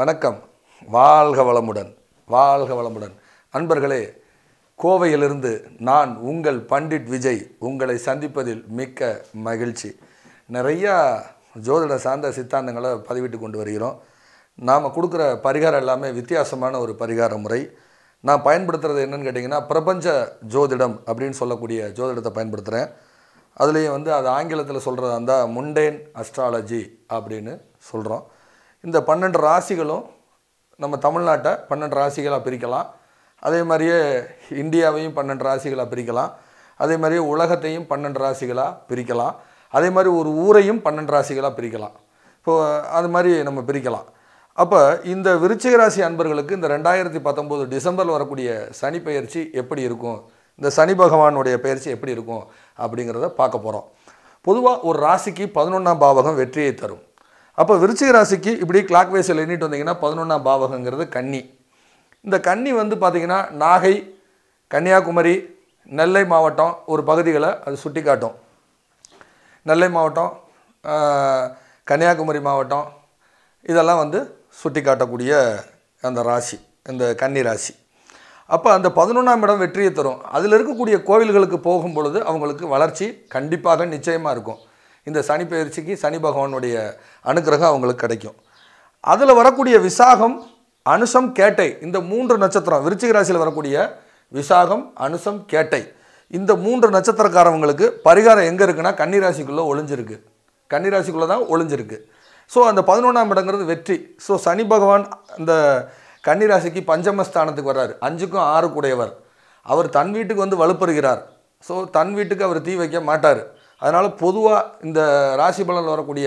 வணக்கம் வாழ்க வளமுடன் வாழ்க வளமுடன் அன்பர்களே கோவையிலிருந்து நான் உங்கள் பண்டிட் விஜய் உங்களை சந்திப்பதில் மிக்க மகிழ்ச்சி நிறையா ஜோதிட சார்ந்த சித்தாந்தங்களை பதிவிட்டு கொண்டு வருகிறோம் நாம் கொடுக்குற பரிகாரம் எல்லாமே வித்தியாசமான ஒரு பரிகார முறை நான் பயன்படுத்துகிறது என்னென்னு கேட்டிங்கன்னா பிரபஞ்ச ஜோதிடம் அப்படின்னு சொல்லக்கூடிய ஜோதிடத்தை பயன்படுத்துகிறேன் அதுலேயும் வந்து அது ஆங்கிலத்தில் சொல்கிறதா இருந்தால் முண்டேன் அஸ்ட்ராலஜி அப்படின்னு சொல்கிறோம் இந்த பன்னெண்டு ராசிகளும் நம்ம தமிழ்நாட்டை பன்னெண்டு ராசிகளாக பிரிக்கலாம் அதே மாதிரியே இந்தியாவையும் பன்னெண்டு ராசிகளாக பிரிக்கலாம் அதே மாதிரியே உலகத்தையும் பன்னெண்டு ராசிகளாக பிரிக்கலாம் அதே மாதிரி ஒரு ஊரையும் பன்னெண்டு ராசிகளாக பிரிக்கலாம் இப்போது அது மாதிரி நம்ம பிரிக்கலாம் அப்போ இந்த விருச்சிக ராசி அன்பர்களுக்கு இந்த ரெண்டாயிரத்தி பத்தொம்போது டிசம்பரில் வரக்கூடிய சனி பயிற்சி எப்படி இருக்கும் இந்த சனி பகவானுடைய பயிற்சி எப்படி இருக்கும் அப்படிங்கிறத பார்க்க போகிறோம் பொதுவாக ஒரு ராசிக்கு பதினொன்றாம் பாவகம் வெற்றியை தரும் அப்போ விருச்சிக ராசிக்கு இப்படி கிளாக் வைஸில் எண்ணிட்டு வந்தீங்கன்னா பதினொன்றாம் பாவகங்கிறது கன்னி இந்த கன்னி வந்து பார்த்திங்கன்னா நாகை கன்னியாகுமரி நெல்லை மாவட்டம் ஒரு பகுதிகளை அது சுட்டி காட்டும் நெல்லை மாவட்டம் கன்னியாகுமரி மாவட்டம் இதெல்லாம் வந்து சுட்டி காட்டக்கூடிய அந்த ராசி இந்த கன்னி ராசி அப்போ அந்த பதினொன்றாம் இடம் வெற்றியை தரும் அதில் இருக்கக்கூடிய கோவில்களுக்கு போகும் பொழுது அவங்களுக்கு வளர்ச்சி கண்டிப்பாக நிச்சயமாக இருக்கும் இந்த சனி பயிற்சிக்கு சனி பகவானுடைய அனுகிரகம் அவங்களுக்கு கிடைக்கும் அதில் வரக்கூடிய விசாகம் அனுசம் கேட்டை இந்த மூன்று நட்சத்திரம் விருச்சிக ராசியில் வரக்கூடிய விசாகம் அனுசம் கேட்டை இந்த மூன்று நட்சத்திரக்காரவங்களுக்கு பரிகாரம் எங்கே இருக்குன்னா கன்னிராசிக்குள்ளே ஒளிஞ்சிருக்கு கன்னிராசிக்குள்ளே தான் ஒளிஞ்சிருக்கு ஸோ அந்த பதினொன்றாம் இடங்கிறது வெற்றி ஸோ சனி பகவான் அந்த கன்னிராசிக்கு பஞ்சமஸ்தானத்துக்கு வர்றாரு அஞ்சுக்கும் ஆறு கூடையவர் அவர் தன் வீட்டுக்கு வந்து வலுப்பெறுகிறார் ஸோ தன் வீட்டுக்கு அவர் தீ வைக்க மாட்டார் அதனால் பொதுவாக இந்த ராசி பலனில் வரக்கூடிய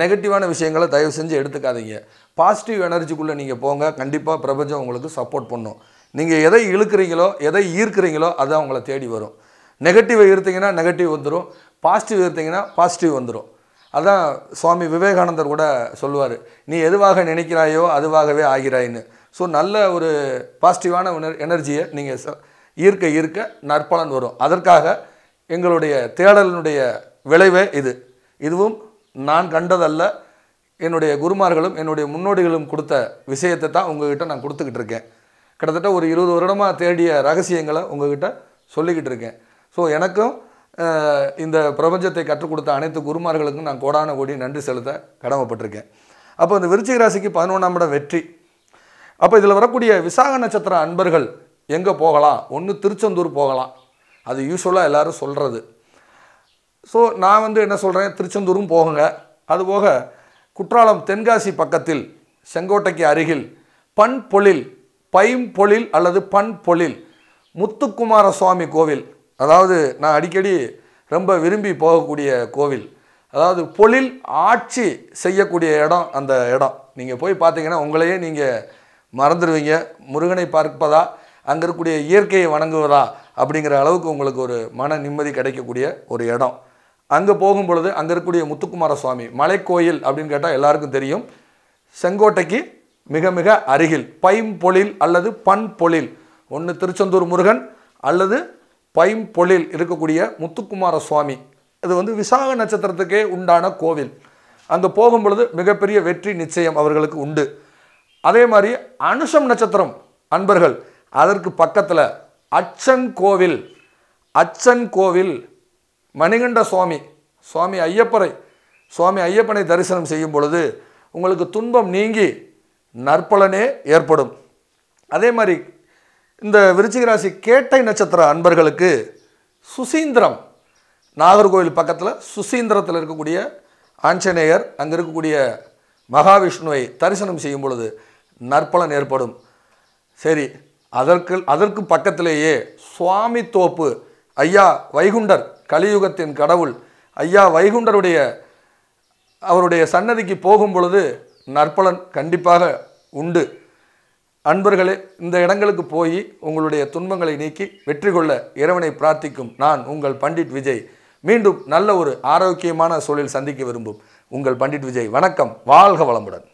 நெகட்டிவான விஷயங்களை தயவு செஞ்சு எடுத்துக்காதீங்க பாசிட்டிவ் எனர்ஜிக்குள்ளே நீங்கள் போங்க கண்டிப்பாக பிரபஞ்சம் உங்களுக்கு சப்போர்ட் பண்ணும் நீங்கள் எதை இழுக்கிறீங்களோ எதை ஈர்க்கிறீங்களோ அது அவங்கள தேடி வரும் நெகட்டிவை இருத்தீங்கன்னா நெகட்டிவ் வந்துடும் பாசிட்டிவ் இருத்தீங்கன்னா பாசிட்டிவ் வந்துடும் அதான் சுவாமி விவேகானந்தர் கூட சொல்லுவார் நீ எதுவாக நினைக்கிறாயோ அதுவாகவே ஆகிறாயின்னு ஸோ நல்ல ஒரு பாசிட்டிவான எனர்ஜியை நீங்கள் ஈர்க்க ஈர்க்க நற்பலன் வரும் அதற்காக எங்களுடைய தேடலினுடைய விளைவே இது இதுவும் நான் கண்டதல்ல என்னுடைய குருமார்களும் என்னுடைய முன்னோடிகளும் கொடுத்த விஷயத்தை தான் உங்ககிட்ட நான் கொடுத்துக்கிட்டு இருக்கேன் கிட்டத்தட்ட ஒரு இருபது வருடமாக தேடிய ரகசியங்களை உங்ககிட்ட சொல்லிக்கிட்டு இருக்கேன் ஸோ எனக்கும் இந்த பிரபஞ்சத்தை கற்றுக் கொடுத்த அனைத்து குருமார்களுக்கும் நான் கோடான கோடி நன்றி செலுத்த கடமைப்பட்டிருக்கேன் அப்போ இந்த விருச்சிக ராசிக்கு பதினொன்றாம் இடம் வெற்றி அப்போ இதில் வரக்கூடிய விசாக நட்சத்திர அன்பர்கள் எங்கே போகலாம் ஒன்று திருச்செந்தூர் போகலாம் அது யூஸ்வலாக எல்லோரும் சொல்கிறது ஸோ நான் வந்து என்ன சொல்கிறேன் திருச்செந்தூரும் போகுங்க அதுபோக குற்றாலம் தென்காசி பக்கத்தில் செங்கோட்டைக்கு அருகில் பண் பொழில் பைம்பொழில் அல்லது பண் பொழில் முத்துக்குமார சுவாமி கோவில் அதாவது நான் அடிக்கடி ரொம்ப விரும்பி போகக்கூடிய கோவில் அதாவது பொழில் ஆட்சி செய்யக்கூடிய இடம் அந்த இடம் நீங்கள் போய் பார்த்தீங்கன்னா உங்களையே நீங்கள் மறந்துடுவீங்க முருகனை பார்ப்பதா அங்கே இருக்கக்கூடிய இயற்கையை வணங்குவதா அப்படிங்கிற அளவுக்கு உங்களுக்கு ஒரு மன நிம்மதி கிடைக்கக்கூடிய ஒரு இடம் அங்கே போகும் பொழுது அங்கே இருக்கக்கூடிய முத்துக்குமார சுவாமி மலைக்கோயில் அப்படின்னு கேட்டால் எல்லாருக்கும் தெரியும் செங்கோட்டைக்கு மிக மிக அருகில் பைம்பொழில் அல்லது பண்பொழில் ஒன்று திருச்செந்தூர் முருகன் அல்லது பைம்பொழில் இருக்கக்கூடிய முத்துக்குமார சுவாமி இது வந்து விசாக நட்சத்திரத்துக்கே உண்டான கோவில் அங்கே போகும் பொழுது மிகப்பெரிய வெற்றி நிச்சயம் அவர்களுக்கு உண்டு அதே மாதிரி அனுஷம் நட்சத்திரம் அன்பர்கள் அதற்கு பக்கத்தில் அச்சன் கோவில் அச்சன் கோவில் மணிகண்ட சுவாமி சுவாமி ஐயப்பரை சுவாமி ஐயப்பனை தரிசனம் செய்யும் பொழுது உங்களுக்கு துன்பம் நீங்கி நற்பலனே ஏற்படும் அதே மாதிரி இந்த விருச்சிகராசி கேட்டை நட்சத்திர அன்பர்களுக்கு சுசீந்திரம் நாகர்கோவில் பக்கத்தில் சுசீந்திரத்தில் இருக்கக்கூடிய ஆஞ்சநேயர் அங்கே இருக்கக்கூடிய மகாவிஷ்ணுவை தரிசனம் செய்யும் பொழுது நற்பலன் ஏற்படும் சரி அதற்கு அதற்கு பக்கத்திலேயே சுவாமி தோப்பு ஐயா வைகுண்டர் கலியுகத்தின் கடவுள் ஐயா வைகுண்டருடைய அவருடைய சன்னதிக்கு போகும் பொழுது நற்பலன் கண்டிப்பாக உண்டு அன்பர்களே இந்த இடங்களுக்கு போய் உங்களுடைய துன்பங்களை நீக்கி வெற்றி கொள்ள இறைவனை பிரார்த்திக்கும் நான் உங்கள் பண்டிட் விஜய் மீண்டும் நல்ல ஒரு ஆரோக்கியமான சூழல் சந்திக்க விரும்பும் உங்கள் பண்டிட் விஜய் வணக்கம் வாழ்க வளமுடன்